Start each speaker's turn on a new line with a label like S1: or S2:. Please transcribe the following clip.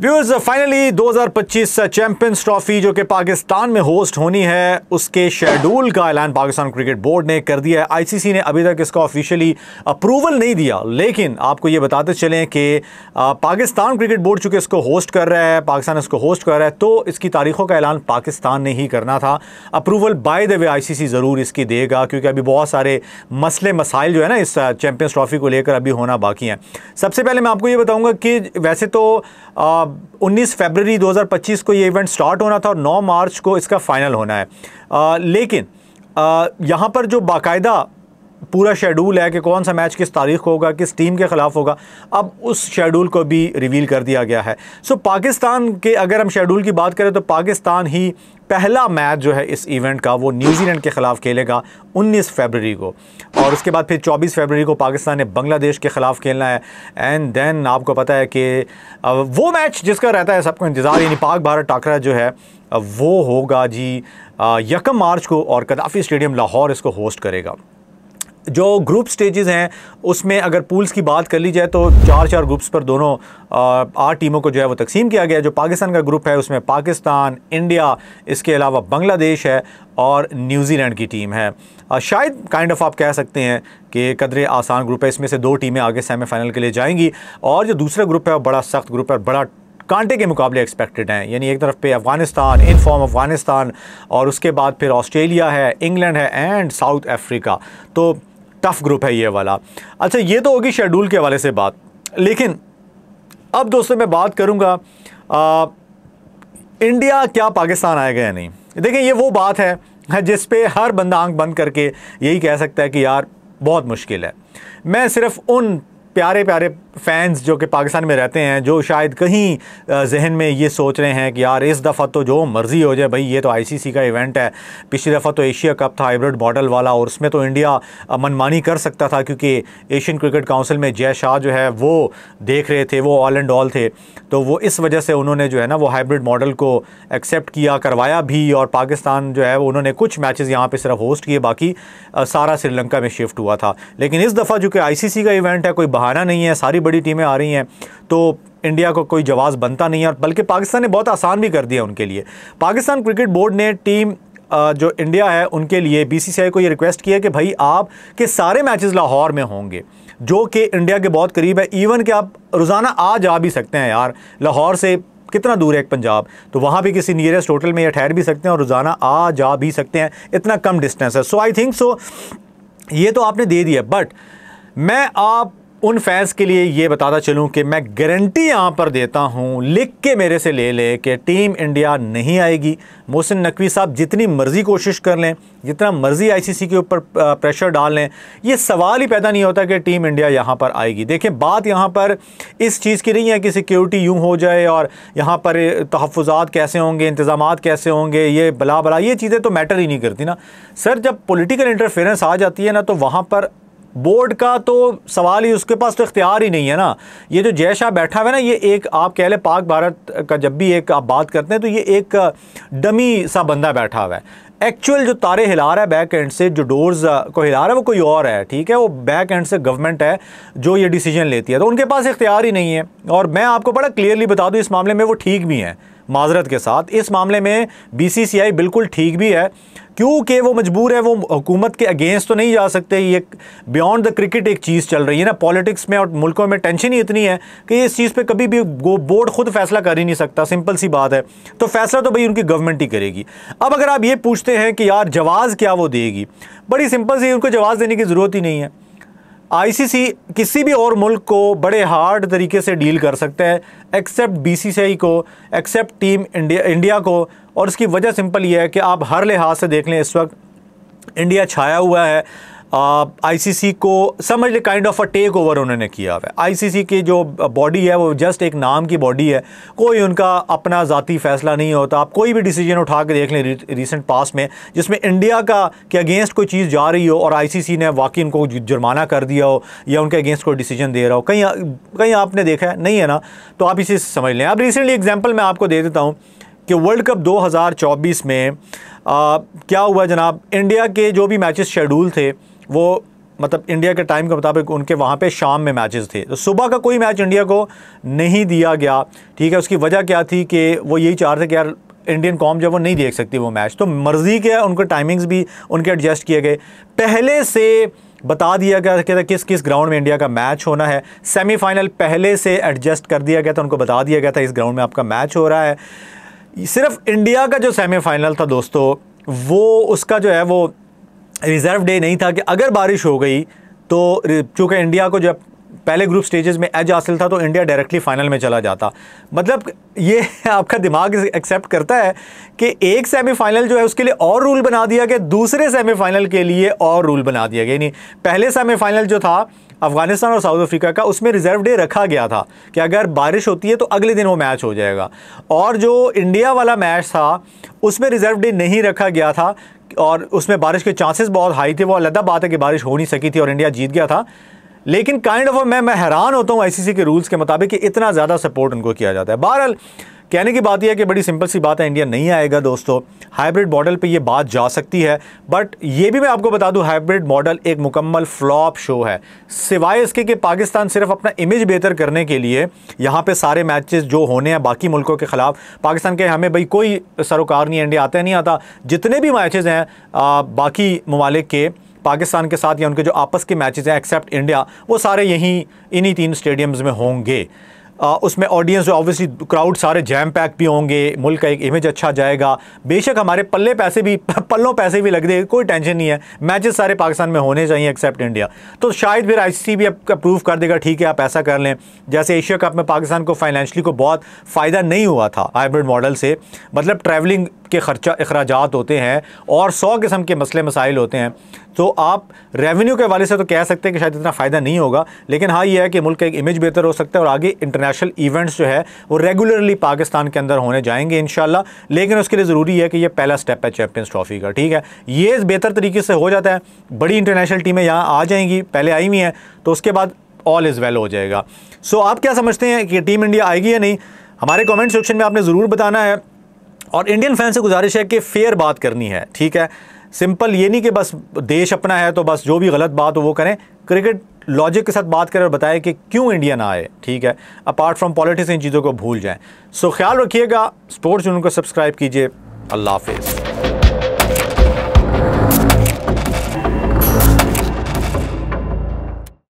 S1: viewers finally 2025 champions trophy जो कि पाकिस्तान में होस्ट होनी है उसके शेड्यूल का ऐलान पाकिस्तान क्रिकेट बोर्ड ने कर दिया है आईसीसी ने अभी तक इसका ऑफिशियली अप्रूवल नहीं दिया लेकिन आपको ये बताते चलें कि पाकिस्तान क्रिकेट बोर्ड चूँकि इसको होस्ट कर रहा है पाकिस्तान इसको होस्ट कर रहा है तो इसकी तारीखों का ऐलान पाकिस्तान ने ही करना था approval by the way I ज़रूर इसकी देगा क्योंकि अभी बहुत सारे मसले मसाइल जो है ना इस चैम्पियंस ट्रॉफी को लेकर अभी होना बाकी हैं सबसे पहले मैं आपको ये बताऊँगा कि वैसे तो 19 फरवरी 2025 को ये इवेंट स्टार्ट होना था और 9 मार्च को इसका फाइनल होना है आ, लेकिन यहाँ पर जो बाकायदा पूरा शेड्यूल है कि कौन सा मैच किस तारीख को होगा किस टीम के ख़िलाफ़ होगा अब उस शेड्यूल को भी रिवील कर दिया गया है सो पाकिस्तान के अगर हम शेड्यूल की बात करें तो पाकिस्तान ही पहला मैच जो है इस इवेंट का वो न्यूजीलैंड के ख़िलाफ़ खेलेगा 19 फरवरी को और उसके बाद फिर 24 फरवरी को पाकिस्तान ने बांग्लादेश के ख़िलाफ़ खेलना है एंड देन आपको पता है कि वो मैच जिसका रहता है सबको इंतज़ार यानी पाक भारत टाकरा जो है वो होगा जी यकम मार्च को और कदाफ़ी स्टेडियम लाहौर इसको होस्ट करेगा जो ग्रुप स्टेजेस हैं उसमें अगर पूल्स की बात कर ली जाए तो चार चार ग्रुप्स पर दोनों आठ टीमों को जो है वो तकसीम किया गया जो पाकिस्तान का ग्रुप है उसमें पाकिस्तान इंडिया इसके अलावा बांग्लादेश है और न्यूजीलैंड की टीम है शायद काइंड ऑफ आप कह सकते हैं कि कदरे आसान ग्रुप है इसमें से दो टीमें आगे सेमीफाइनल के लिए जाएंगी और जो दूसरा ग्रुप है वो बड़ा सख्त ग्रुप है बड़ा कांटे के मुकाबले एक्सपेक्टेड हैं यानी एक तरफ पे अफगानिस्तान इन फॉर्म अफगानिस्तान और उसके बाद फिर ऑस्ट्रेलिया है इंग्लैंड है एंड साउथ अफ्रीका तो टफ़ ग्रुप है ये वाला अच्छा ये तो होगी शेड्यूल के हवाले से बात लेकिन अब दोस्तों मैं बात करूँगा इंडिया क्या पाकिस्तान आएगा या नहीं देखिए ये वो बात है जिस पे हर बंदा आंख बंद करके यही कह सकता है कि यार बहुत मुश्किल है मैं सिर्फ उन प्यारे प्यारे फैंस जो कि पाकिस्तान में रहते हैं जो शायद कहीं जहन में ये सोच रहे हैं कि यार इस दफ़ा तो जो मर्ज़ी हो जाए भाई ये तो आईसीसी का इवेंट है पिछली दफ़ा तो एशिया कप था हाइब्रिड मॉडल वाला और उसमें तो इंडिया मनमानी कर सकता था क्योंकि एशियन क्रिकेट काउंसिल में जय शाह जो है वो देख रहे थे वो ऑल एंड ऑल थे तो वो इस वजह से उन्होंने जो है ना वो हाइब्रिड मॉडल को एक्सेप्ट किया करवाया भी और पाकिस्तान जो है उन्होंने कुछ मैचेस यहाँ पर सिर्फ होस्ट किए बाकी सारा श्रीलंका में शिफ्ट हुआ था लेकिन इस दफ़ा जो कि आई का इवेंट है कोई बहाना नहीं है सारी बड़ी टीमें आ रही हैं तो इंडिया को कोई जवाब बनता नहीं है और बल्कि पाकिस्तान ने बहुत आसान भी कर दिया उनके लिए पाकिस्तान क्रिकेट बोर्ड ने टीम जो इंडिया है उनके लिए बीसीसीआई को ये रिक्वेस्ट किया कि भाई आप के सारे मैचेस लाहौर में होंगे जो कि इंडिया के बहुत करीब है इवन कि आप रोज़ाना आ जा भी सकते हैं यार लाहौर से कितना दूर है एक पंजाब तो वहाँ भी किसी नियरेस्ट होटल में या ठहर भी सकते हैं और रोज़ाना आ जा भी सकते हैं इतना कम डिस्टेंस है सो आई थिंक सो ये तो आपने दे दिया बट मैं आप उन फैंस के लिए ये बताता चलूं कि मैं गारंटी यहाँ पर देता हूँ लिख के मेरे से ले ले कि टीम इंडिया नहीं आएगी मोहसिन नकवी साहब जितनी मर्ज़ी कोशिश कर लें जितना मर्ज़ी आईसीसी के ऊपर प्रेशर डाल लें ये सवाल ही पैदा नहीं होता कि टीम इंडिया यहाँ पर आएगी देखें बात यहाँ पर इस चीज़ की नहीं है कि सिक्योरिटी यूँ हो जाए और यहाँ पर तहफ़ात कैसे होंगे इंतज़ाम कैसे होंगे ये बला बला ये चीज़ें तो मैटर ही नहीं करती ना सर जब पोलिटिकल इंटरफेरेंस आ जाती है ना तो वहाँ पर बोर्ड का तो सवाल ही उसके पास तो इख्तियार ही नहीं है ना ये जो जय शाह बैठा हुआ है ना ये एक आप कह लें पाक भारत का जब भी एक आप बात करते हैं तो ये एक डमी सा बंदा बैठा हुआ है एक्चुअल जो तारे हिला रहा है बैक एंड से जो डोर्स को हिला रहा है वो कोई और है ठीक है वो बैक एंड से गवर्नमेंट है जो ये डिसीजन लेती है तो उनके पास इख्तियार ही नहीं है और मैं आपको बड़ा क्लियरली बता दूँ इस मामले में वो ठीक भी हैं माजरत के साथ इस मामले में बीसीसीआई बिल्कुल ठीक भी है क्योंकि वो मजबूर है वो हुकूमत के अगेंस्ट तो नहीं जा सकते ये बियॉन्ड द क्रिकेट एक चीज़ चल रही है ना पॉलिटिक्स में और मुल्कों में टेंशन ही इतनी है कि इस चीज़ पे कभी भी वो बोर्ड खुद फैसला कर ही नहीं सकता सिंपल सी बात है तो फैसला तो भाई उनकी गवर्नमेंट ही करेगी अब अगर आप ये पूछते हैं कि यार जवाज़ क्या वो देगी बड़ी सिंपल सी उनको जवाब देने की ज़रूरत ही नहीं है आईसीसी किसी भी और मुल्क को बड़े हार्ड तरीके से डील कर सकते हैं एक्सेप्ट बीसीसीआई को एक्सेप्ट टीम इंडिया इंडिया को और इसकी वजह सिंपल ये है कि आप हर लिहाज से देख लें इस वक्त इंडिया छाया हुआ है आईसीसी को समझ ले kind of a takeover उन्होंने किया हुआ है आईसीसी की जो बॉडी है वो जस्ट एक नाम की बॉडी है कोई उनका अपना ज़ाती फ़ैसला नहीं होता आप कोई भी डिसीजन उठा के देख लें रिसेंट पास में जिसमें इंडिया का के अगेंस्ट कोई चीज़ जा रही हो और आईसीसी ने वाकई उनको जुर्माना कर दिया हो या उनके अगेंस्ट कोई डिसीजन दे रहा हो कहीं कहीं आपने देखा है नहीं है ना तो आप इसे समझ लें अब रिसेंटली एग्जाम्पल मैं आपको दे देता हूँ कि वर्ल्ड कप दो में आ, क्या हुआ जनाब इंडिया के जो भी मैचेस शेड्यूल थे वो मतलब इंडिया के टाइम के मुताबिक उनके वहाँ पे शाम में मैचेस थे तो सुबह का कोई मैच इंडिया को नहीं दिया गया ठीक है उसकी वजह क्या थी कि वो यही चाह रहे थे कि यार इंडियन कॉम जब वो नहीं देख सकती वो मैच तो मर्ज़ी के उनके टाइमिंग्स भी उनके एडजस्ट किए गए पहले से बता दिया गया था किस किस ग्राउंड में इंडिया का मैच होना है सेमीफाइनल पहले से एडजस्ट कर दिया गया था उनको बता दिया गया था इस ग्राउंड में आपका मैच हो रहा है सिर्फ इंडिया का जो सेमीफाइनल था दोस्तों वो उसका जो है वो रिज़र्व डे नहीं था कि अगर बारिश हो गई तो चूँकि इंडिया को जब पहले ग्रुप स्टेजेस में एज हासिल था तो इंडिया डायरेक्टली फाइनल में चला जाता मतलब ये आपका दिमाग एक्सेप्ट करता है कि एक सेमीफाइनल जो है उसके लिए और रूल बना दिया गया दूसरे सेमीफाइनल के लिए और रूल बना दिया गया यानी पहले सेमीफाइनल जो था अफगानिस्तान और साउथ अफ्रीका का उसमें रिजर्व डे रखा गया था कि अगर बारिश होती है तो अगले दिन वो मैच हो जाएगा और जो इंडिया वाला मैच था उसमें रिजर्व डे नहीं रखा गया था और उसमें बारिश के चांसेस बहुत हाई थे वो अलहदा बात है कि बारिश हो नहीं सकी थी और इंडिया जीत गया था लेकिन काइंड ऑफ मैं मैं हैरान होता हूँ आईसीसी के रूल्स के मुताबिक कि इतना ज़्यादा सपोर्ट उनको किया जाता है बहरहाल कहने की बात यह है कि बड़ी सिंपल सी बात है इंडिया नहीं आएगा दोस्तों हाइब्रिड मॉडल पे ये बात जा सकती है बट ये भी मैं आपको बता दूं हाइब्रिड मॉडल एक मुकम्मल फ्लॉप शो है सिवाय इसके कि पाकिस्तान सिर्फ अपना इमेज बेहतर करने के लिए यहाँ पे सारे मैचेस जो होने हैं बाकी मुल्कों के ख़िलाफ़ पाकिस्तान के हमें भाई कोई सरोकार नहीं इंडिया आता नहीं आता जितने भी मैचेज़ हैं बाकी ममालिक के पाकिस्तान के साथ या उनके जो आपस के मैचेज हैं एक्सेप्ट इंडिया वो सारे यहीं इन्हीं तीन स्टेडियम्स में होंगे आ, उसमें ऑडियंस ऑब्वियसली क्राउड सारे जैम पैक भी होंगे मुल्क का एक इमेज अच्छा जाएगा बेशक हमारे पल्ले पैसे भी पल्लों पैसे भी लग दे कोई टेंशन नहीं है मैचेस सारे पाकिस्तान में होने चाहिए एक्सेप्ट इंडिया तो शायद फिर आईसीसी भी अप्रूव कर देगा ठीक है आप ऐसा कर लें जैसे एशिया कप में पाकिस्तान को फाइनेंशली को बहुत फ़ायदा नहीं हुआ था हाइब्रिड मॉडल से मतलब ट्रैवलिंग के खर्चा अखराज होते हैं और सौ किस्म के मसले मसाइल होते हैं तो आप रेवेन्यू के हवाले से तो कह सकते हैं कि शायद इतना फ़ायदा नहीं होगा लेकिन हाँ ये है कि मुल्क का एक इमेज बेहतर हो सकता है और आगे इंटरनेशनल इवेंट्स जो है वो रेगुलरली पाकिस्तान के अंदर होने जाएंगे इन लेकिन उसके लिए ज़रूरी है कि ये पहला स्टेप है चैम्पियंस ट्रॉफी का ठीक है ये बेहतर तरीके से हो जाता है बड़ी इंटरनेशनल टीमें यहाँ आ जाएंगी पहले आई हुई हैं तो उसके बाद ऑल इज़ वेल हो जाएगा सो आप क्या समझते हैं कि टीम इंडिया आएगी या नहीं हमारे कमेंट सेक्शन में आपने ज़रूर बताना है और इंडियन फैन से गुजारिश है कि फेयर बात करनी है ठीक है सिंपल ये नहीं कि बस देश अपना है तो बस जो भी गलत बात हो वो करें क्रिकेट लॉजिक के साथ बात करें और बताएं कि क्यों इंडिया ना आए ठीक है अपार्ट फ्रॉम पॉलिटिक्स इन चीज़ों को भूल जाएं सो ख्याल रखिएगा स्पोर्ट्स यूनियन को सब्सक्राइब कीजिए अल्लाह हाफिज़